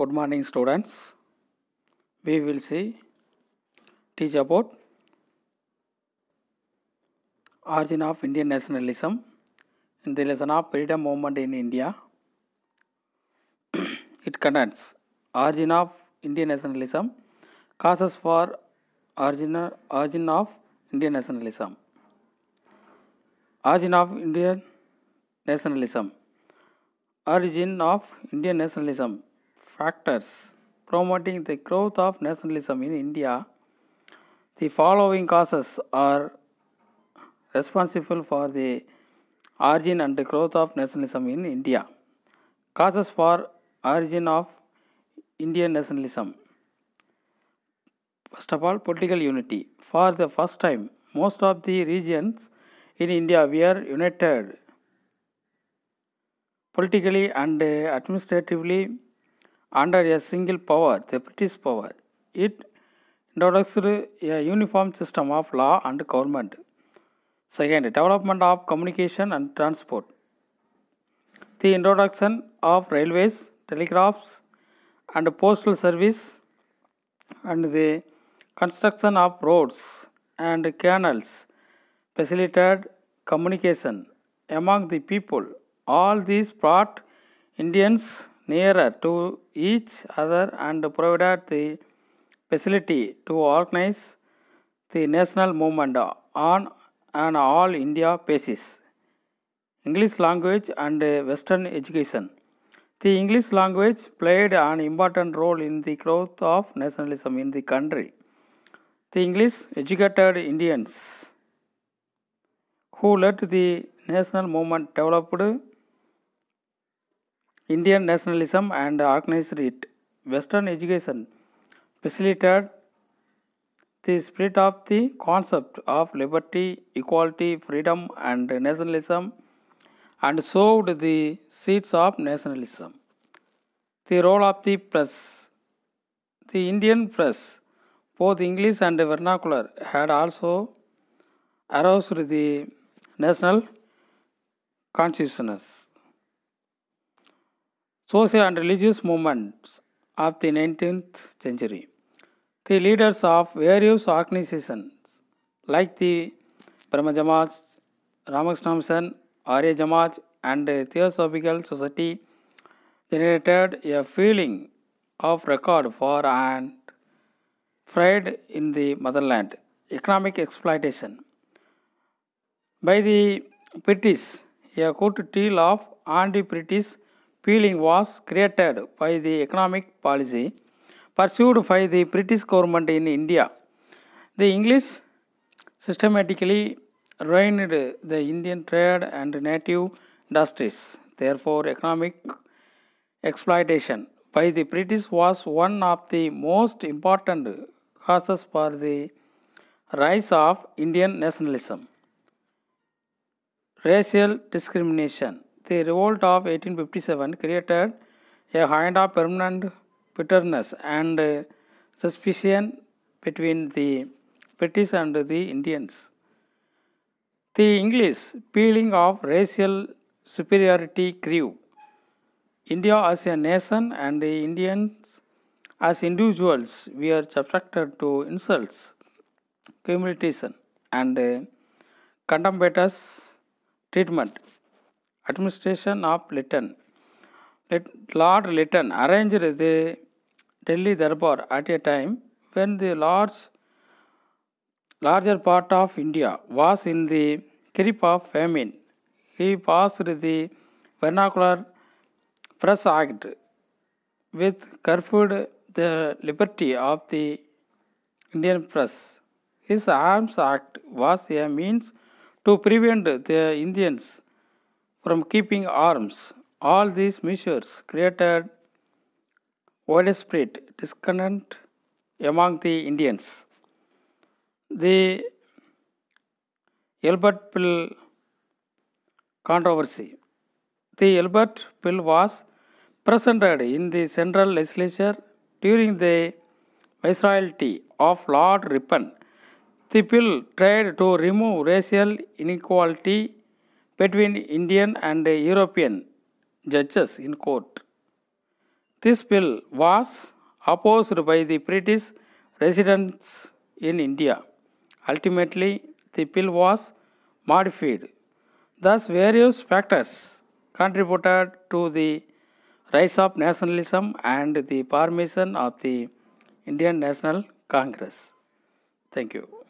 good morning students we will see teach about origin of indian nationalism in the lesson of freedom movement in india it contains origin of indian nationalism causes for origin origin of indian nationalism origin of indian nationalism origin of indian nationalism factors promoting the growth of nationalism in India, the following causes are responsible for the origin and the growth of nationalism in India. Causes for origin of Indian nationalism. First of all, political unity. For the first time, most of the regions in India were united politically and administratively under a single power, the British power. It introduced a uniform system of law and government. Second, development of communication and transport. The introduction of railways, telegraphs, and postal service, and the construction of roads and canals facilitated communication among the people. All these brought Indians nearer to each other and provided the facility to organize the national movement on an all India basis. English language and Western education. The English language played an important role in the growth of nationalism in the country. The English educated Indians who led the national movement developed Indian nationalism and organized it. Western education facilitated the spread of the concept of liberty, equality, freedom, and nationalism and sowed the seeds of nationalism. The role of the press. The Indian press, both English and vernacular, had also aroused the national consciousness social and religious movements of the 19th century. The leaders of various organizations like the Brahma Jamaj, Ramakrishna Mission, Arya Jamaj and the Theosophical Society generated a feeling of record for and pride in the motherland, economic exploitation. By the British, a good deal of anti-British Feeling was created by the economic policy pursued by the British government in India. The English systematically ruined the Indian trade and native industries. Therefore, economic exploitation by the British was one of the most important causes for the rise of Indian nationalism. Racial discrimination the revolt of 1857 created a kind of permanent bitterness and uh, suspicion between the British and the Indians. The English feeling of racial superiority grew. India as a nation and the Indians as individuals were subjected to insults, humiliation, and uh, contemptuous treatment administration of Lytton. Lord Lytton arranged the Delhi Darbar at a time when the large, larger part of India was in the grip of famine. He passed the Vernacular Press Act, with curfew the liberty of the Indian press. His Arms Act was a means to prevent the Indians from keeping arms. All these measures created widespread discontent among the Indians. The Albert Pill controversy. The Albert Bill was presented in the central legislature during the viceroyalty of Lord Ripon. The bill tried to remove racial inequality between Indian and European judges in court. This bill was opposed by the British residents in India. Ultimately, the bill was modified. Thus, various factors contributed to the rise of nationalism and the formation of the Indian National Congress. Thank you.